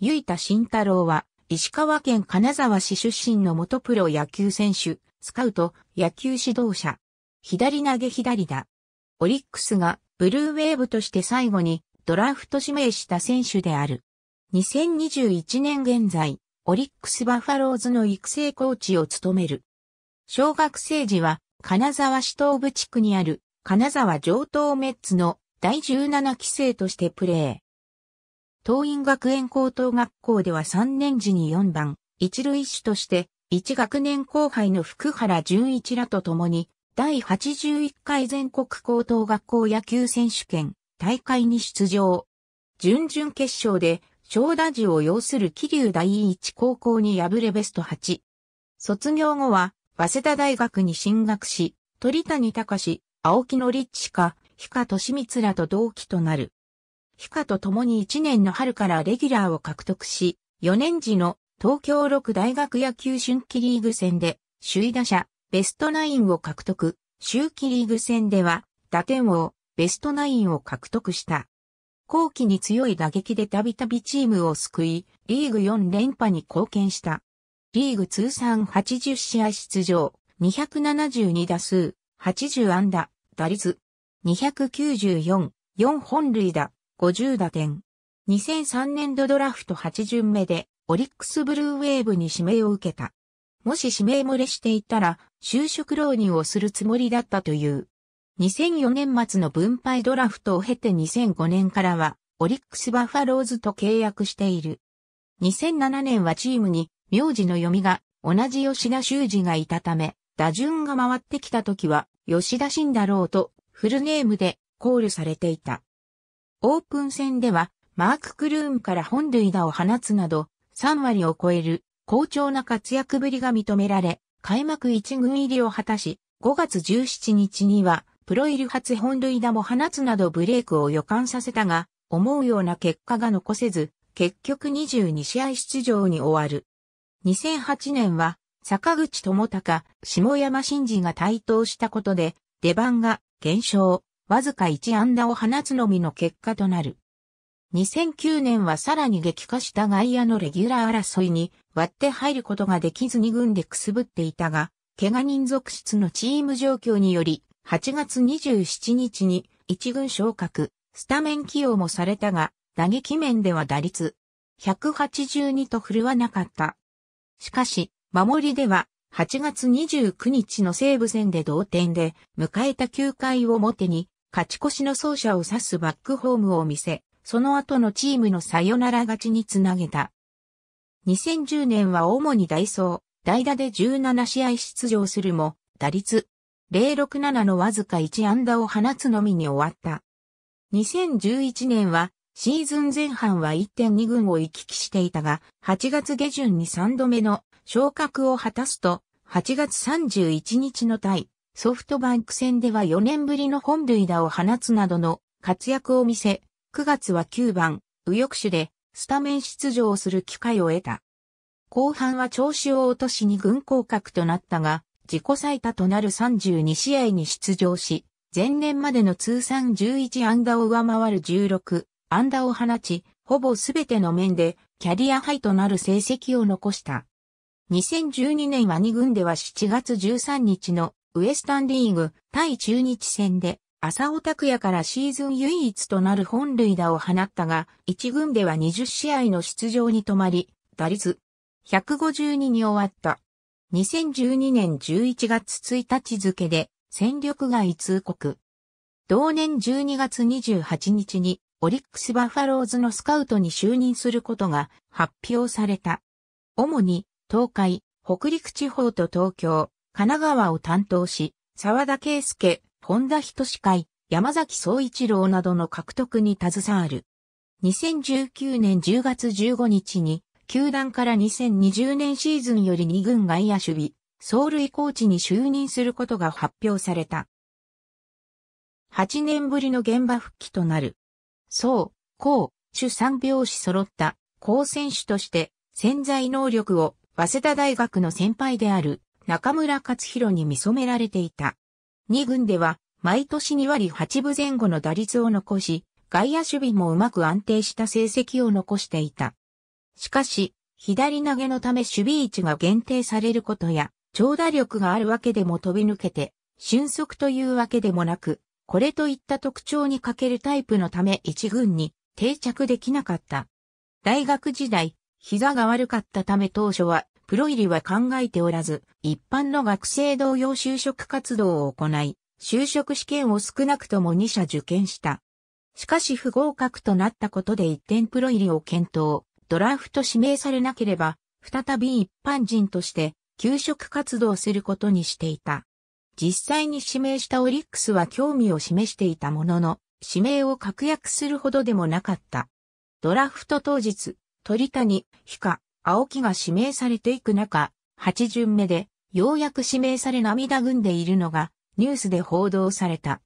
結田慎太郎は、石川県金沢市出身の元プロ野球選手、スカウト、野球指導者。左投げ左打。オリックスがブルーウェーブとして最後にドラフト指名した選手である。2021年現在、オリックスバファローズの育成コーチを務める。小学生時は金沢市東部地区にある金沢上東メッツの第17期生としてプレー。東院学園高等学校では3年時に4番、一類手として、一学年後輩の福原淳一らと共に、第81回全国高等学校野球選手権大会に出場。準々決勝で、小打寺を要する桐生第一高校に敗れベスト8。卒業後は、早稲田大学に進学し、鳥谷隆、青木のリッチか、氷川利光らと同期となる。ヒカと共に1年の春からレギュラーを獲得し、4年時の東京六大学野球春季リーグ戦で、首位打者、ベストナインを獲得、秋季リーグ戦では、打点王、ベストナインを獲得した。後期に強い打撃でたびたびチームを救い、リーグ4連覇に貢献した。リーグ通算80試合出場、272打数、80安打、打率、294、4本塁打、50打点。2003年度ドラフト8巡目で、オリックスブルーウェーブに指名を受けた。もし指名漏れしていたら、就職浪人をするつもりだったという。2004年末の分配ドラフトを経て2005年からは、オリックスバファローズと契約している。2007年はチームに、名字の読みが、同じ吉田修二がいたため、打順が回ってきた時は、吉田慎ろうと、フルネームで、コールされていた。オープン戦では、マーク・クルーンから本塁打を放つなど、3割を超える好調な活躍ぶりが認められ、開幕1軍入りを果たし、5月17日には、プロ入り初本塁打も放つなどブレイクを予感させたが、思うような結果が残せず、結局22試合出場に終わる。2008年は、坂口智隆、下山真司が台頭したことで、出番が減少。わずか1安打を放つのみの結果となる。2009年はさらに激化した外野のレギュラー争いに割って入ることができず2軍でくすぶっていたが、怪我人続出のチーム状況により、8月27日に1軍昇格、スタメン起用もされたが、打撃面では打率182と振るわなかった。しかし、守りでは8月29日の西武戦で同点で迎えた9回を表に勝ち越しの走者を指すバックホームを見せ、その後のチームのサヨナラ勝ちにつなげた。2010年は主にダイソー、代打で17試合出場するも、打率067のわずか1安打を放つのみに終わった。2011年はシーズン前半は1.2軍を行き来していたが、8月下旬に3度目の昇格を果たすと、8月31日の対ソフトバンク戦では4年ぶりの本塁打を放つなどの活躍を見せ、9月は9番、右翼手でスタメン出場する機会を得た。後半は調子を落としに軍降格となったが、自己最多となる32試合に出場し、前年までの通算11安打を上回る16安打を放ち、ほぼすべての面でキャリアハイとなる成績を残した。2012年は2軍では7月13日のウエスタンリーグ対中日戦で浅尾拓也からシーズン唯一となる本塁打を放ったが、1軍では20試合の出場に止まり、打率152に終わった。2012年11月1日付で戦力外通告。同年12月28日にオリックスバファローズのスカウトに就任することが発表された。主に東海、北陸地方と東京、神奈川を担当し、沢田圭介、本田仁司会、山崎総一郎などの獲得に携わる。2019年10月15日に、球団から2020年シーズンより2軍外野守備、走塁コーチに就任することが発表された。8年ぶりの現場復帰となる。そう、こう、主三拍子揃った、高選手として、潜在能力を、早稲田大学の先輩である、中村勝弘に見染められていた。2軍では、毎年2割8分前後の打率を残し、外野守備もうまく安定した成績を残していた。しかし、左投げのため守備位置が限定されることや、長打力があるわけでも飛び抜けて、俊足というわけでもなく、これといった特徴に欠けるタイプのため一軍に定着できなかった。大学時代、膝が悪かったため当初はプロ入りは考えておらず、一般の学生同様就職活動を行い、就職試験を少なくとも2社受験した。しかし不合格となったことで一点プロ入りを検討、ドラフト指名されなければ、再び一般人として、休職活動することにしていた。実際に指名したオリックスは興味を示していたものの、指名を確約するほどでもなかった。ドラフト当日、鳥谷、ヒカ、青木が指名されていく中、八巡目で、ようやく指名され涙ぐんでいるのが、ニュースで報道された。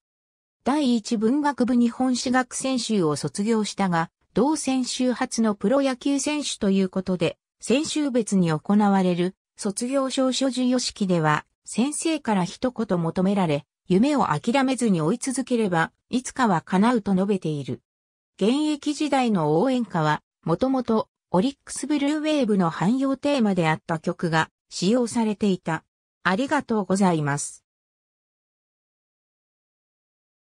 第一文学部日本史学選手を卒業したが、同選手初のプロ野球選手ということで、選手別に行われる卒業証書授与式では、先生から一言求められ、夢を諦めずに追い続ければ、いつかは叶うと述べている。現役時代の応援歌は、もともとオリックスブルーウェーブの汎用テーマであった曲が使用されていた。ありがとうございます。